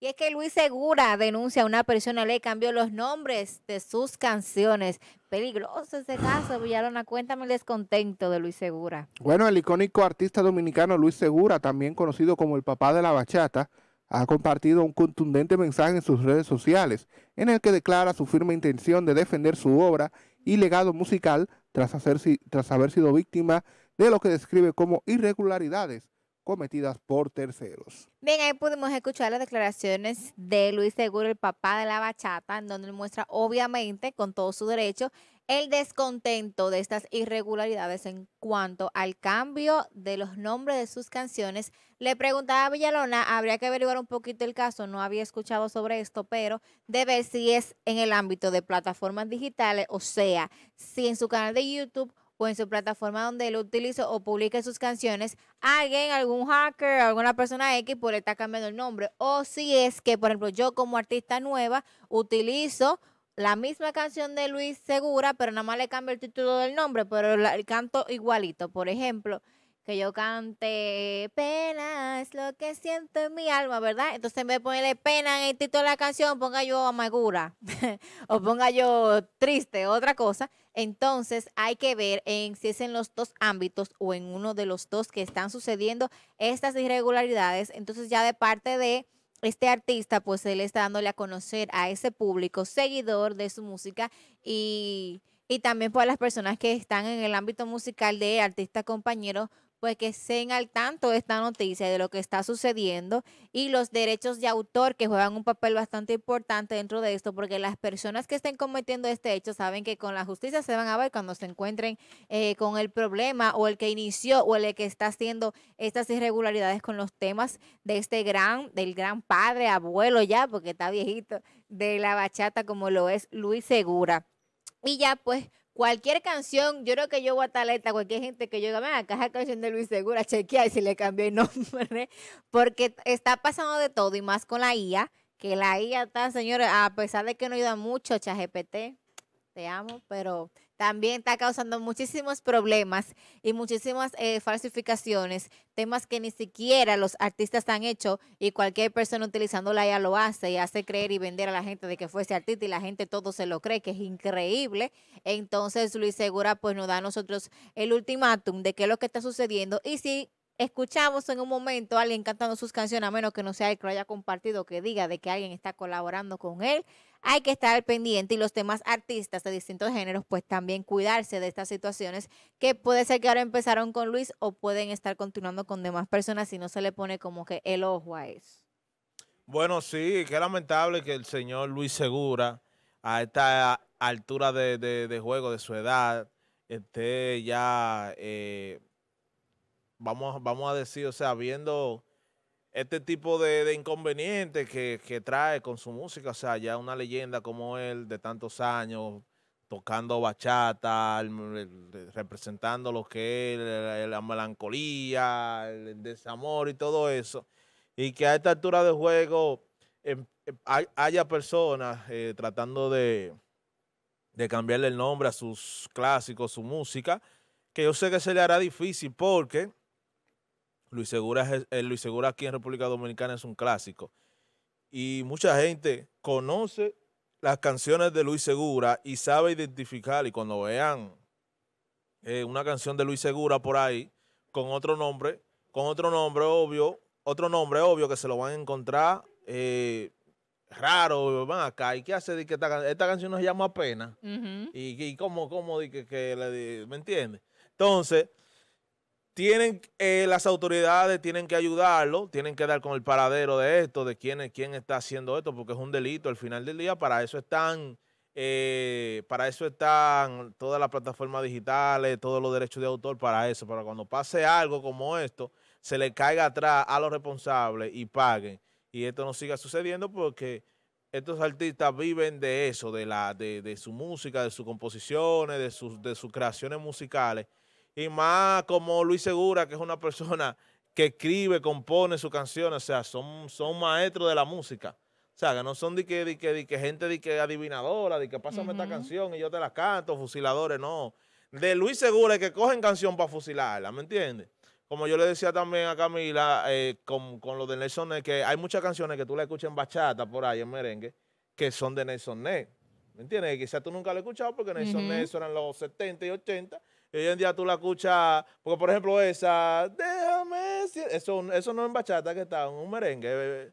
Y es que Luis Segura denuncia a una persona le cambió los nombres de sus canciones. Peligroso ese caso, Villalona. Cuéntame el descontento de Luis Segura. Bueno, el icónico artista dominicano Luis Segura, también conocido como el papá de la bachata, ha compartido un contundente mensaje en sus redes sociales, en el que declara su firme intención de defender su obra y legado musical tras, tras haber sido víctima de lo que describe como irregularidades cometidas por terceros. Bien, ahí pudimos escuchar las declaraciones de Luis Seguro, el papá de la bachata, en donde muestra obviamente con todo su derecho el descontento de estas irregularidades en cuanto al cambio de los nombres de sus canciones. Le preguntaba a Villalona, habría que averiguar un poquito el caso, no había escuchado sobre esto, pero de ver si es en el ámbito de plataformas digitales, o sea, si en su canal de YouTube o en su plataforma donde lo utilizo o publica sus canciones, alguien, algún hacker, alguna persona X, pues le está cambiando el nombre. O si es que, por ejemplo, yo como artista nueva utilizo la misma canción de Luis Segura, pero nada más le cambio el título del nombre, pero el canto igualito. Por ejemplo, que yo cante pena es lo que siento en mi alma, ¿verdad? Entonces en vez de ponerle pena en el título de la canción, ponga yo amargura o ponga yo triste, otra cosa. Entonces hay que ver en si es en los dos ámbitos o en uno de los dos que están sucediendo estas irregularidades. Entonces ya de parte de este artista, pues él está dándole a conocer a ese público seguidor de su música y, también para las personas que están en el ámbito musical de artista compañero, pues que estén al tanto de esta noticia, de lo que está sucediendo y los derechos de autor que juegan un papel bastante importante dentro de esto, porque las personas que estén cometiendo este hecho saben que con la justicia se van a ver cuando se encuentren eh, con el problema o el que inició o el que está haciendo estas irregularidades con los temas de este gran, del gran padre, abuelo ya, porque está viejito, de la bachata como lo es Luis Segura. Y ya pues Cualquier canción, yo creo que yo voy a taleta, cualquier gente que yo diga, acá la canción de Luis Segura, chequea y si le cambié el nombre, porque está pasando de todo y más con la IA, que la IA está, señores, a pesar de que no ayuda mucho, ChatGPT, te amo, pero también está causando muchísimos problemas y muchísimas eh, falsificaciones, temas que ni siquiera los artistas han hecho y cualquier persona utilizando la lo hace y hace creer y vender a la gente de que fuese artista y la gente todo se lo cree, que es increíble. Entonces Luis Segura pues nos da a nosotros el ultimátum de qué es lo que está sucediendo y si escuchamos en un momento a alguien cantando sus canciones, a menos que no sea el que lo haya compartido, que diga de que alguien está colaborando con él. Hay que estar pendiente y los demás artistas de distintos géneros, pues también cuidarse de estas situaciones que puede ser que ahora empezaron con Luis o pueden estar continuando con demás personas si no se le pone como que el ojo a eso. Bueno, sí, qué lamentable que el señor Luis Segura, a esta altura de, juego, de su edad, esté ya eh, vamos, a decir, o sea, viendo este tipo de, de inconvenientes que, trae con su música, o sea, ya una leyenda como él de tantos años, tocando bachata, representando lo que es la melancolía, el desamor y todo eso, y que a esta altura de juego em, em, haya personas eh, tratando de, de cambiarle el nombre a sus clásicos, su música, que yo sé que se le hará difícil porque Luis Segura, eh, Luis Segura aquí en República Dominicana es un clásico. Y mucha gente conoce las canciones de Luis Segura y sabe identificar. Y cuando vean eh, una canción de Luis Segura por ahí, con otro nombre, con otro nombre obvio, otro nombre obvio que se lo van a encontrar eh, raro, van acá, ¿y qué hace que esta, canción nos se llama pena ¿Y, y cómo, cómo, que le, ¿me entiendes? Entonces, tienen eh, las autoridades tienen que ayudarlo, tienen que dar con el paradero de esto, de quién, quién está haciendo esto, porque es un delito al final del día. Para eso están, eh, para eso están todas las plataformas digitales, todos los derechos de autor, para eso, para cuando pase algo como esto, se le caiga atrás a los responsables y paguen. Y esto no siga sucediendo porque estos artistas viven de eso, de la, de, de su música, de sus composiciones, de sus, de sus creaciones musicales y más como Luis Segura, que es una persona que escribe, compone sus canciones, o sea, son, son maestros de la música. O sea, que no son de que, de que, gente que adivinadora, de que pásame esta canción y yo te la canto, fusiladores, no. De Luis Segura es que cogen canción para fusilarla, ¿me entiendes? Como yo le decía también a Camila, eh, con, con, lo de Nelson que hay muchas canciones que tú la escuchas en bachata por ahí, en merengue, que son de Nelson Ney. ¿Me entiendes? Quizás tú nunca lo has escuchado porque Nelson uh -huh. eran los 70 y 80 y hoy en día tú la escuchas, porque por ejemplo esa, déjame, eso, eso no es bachata que está, es un merengue.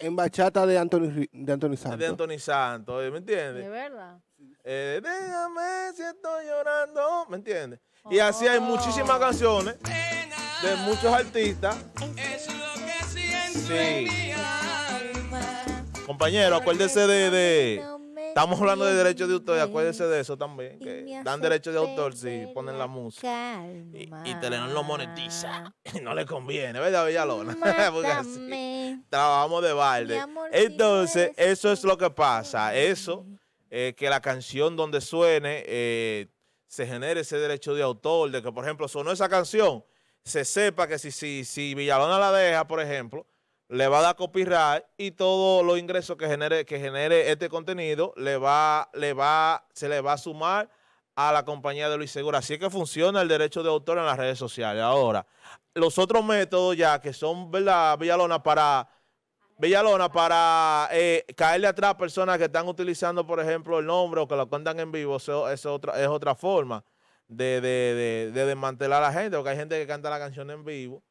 En, bachata de Anthony, de Santos. De Anthony Santos, ¿me entiendes? De verdad. Eh, déjame si estoy llorando, ¿me entiendes? Y así hay oh. muchísimas canciones de muchos artistas. Compañero, acuérdese de, de Estamos hablando de derechos de autor, acuérdese de eso también. dan derechos de autor si ponen la música. Y, y Telenor lo monetiza. No le conviene, ¿verdad, Villalona? trabajamos de balde. Entonces, eso es lo que pasa. Eso, eh, que la canción donde suene, eh, se genere ese derecho de autor, de que, por ejemplo, sonó esa canción, se sepa que si, si, si Villalona la deja, por ejemplo, le va a dar copyright y todos los ingresos que genere, que genere este contenido le va, le va, se le va a sumar a la compañía de Luis Segura. Así es que funciona el derecho de autor en las redes sociales. Ahora, los otros métodos ya que son, ¿verdad, Villalona, para... para eh, caerle atrás a personas que están utilizando, por ejemplo, el nombre o que lo cuentan en vivo, eso, otra, es otra forma de, de, de desmantelar a la gente, porque hay gente que canta la canción en vivo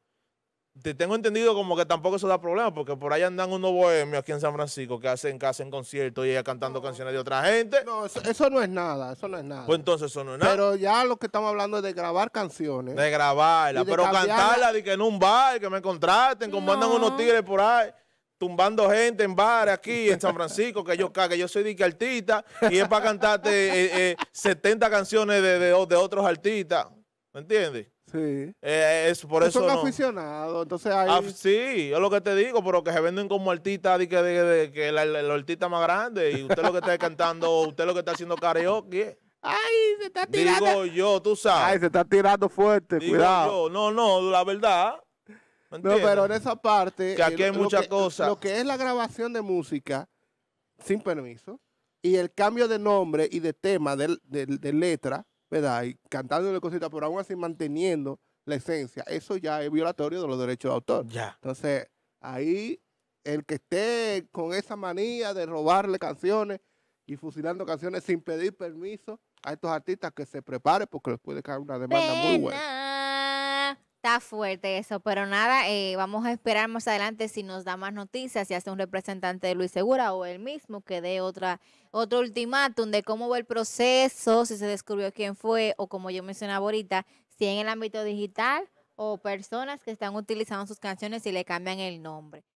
te tengo entendido como que tampoco eso da problema, porque por ahí andan unos bohemios aquí en San Francisco que hacen casa en conciertos y ella cantando canciones de otra gente. No, eso, no es nada, eso no es nada. Pues entonces eso no es nada. Pero ya lo que estamos hablando es de grabar canciones. De grabarla, pero cantarla de que en un bar, que me contraten, como andan unos tigres por ahí tumbando gente en bares aquí en San Francisco, que yo yo soy de que artista y es para cantarte 70 eh, eh, canciones de, de otros artistas. ¿Me entiendes? Sí. Eh, es por eso. Son aficionados, entonces hay. Ah, sí, es lo que te digo, pero que se venden como artistas, que que el, el artista más grande y usted lo que está cantando, usted lo que está haciendo karaoke. Eh. Ay, se está tirando. Digo yo, tú sabes. Ay, se está tirando fuerte, digo cuidado. Yo, no, no, la verdad. No, pero en esa parte. Que aquí eh, hay muchas cosas. Lo que es la grabación de música, sin permiso, y el cambio de nombre y de tema, de letra, ¿verdad? Y cantándole cositas, pero aún así manteniendo la esencia. Eso ya es violatorio de los derechos de autor. Entonces, ahí el que esté con esa manía de robarle canciones y fusilando canciones sin pedir permiso a estos artistas que se prepare porque les puede caer una demanda muy buena. Está fuerte eso, pero nada, eh, vamos a esperar más adelante si nos da más noticias, si hace un representante de Luis Segura o él mismo que dé otra, otro ultimátum de cómo va el proceso, si se descubrió quién fue o como yo mencionaba ahorita, si en el ámbito digital o personas que están utilizando sus canciones y le cambian el nombre.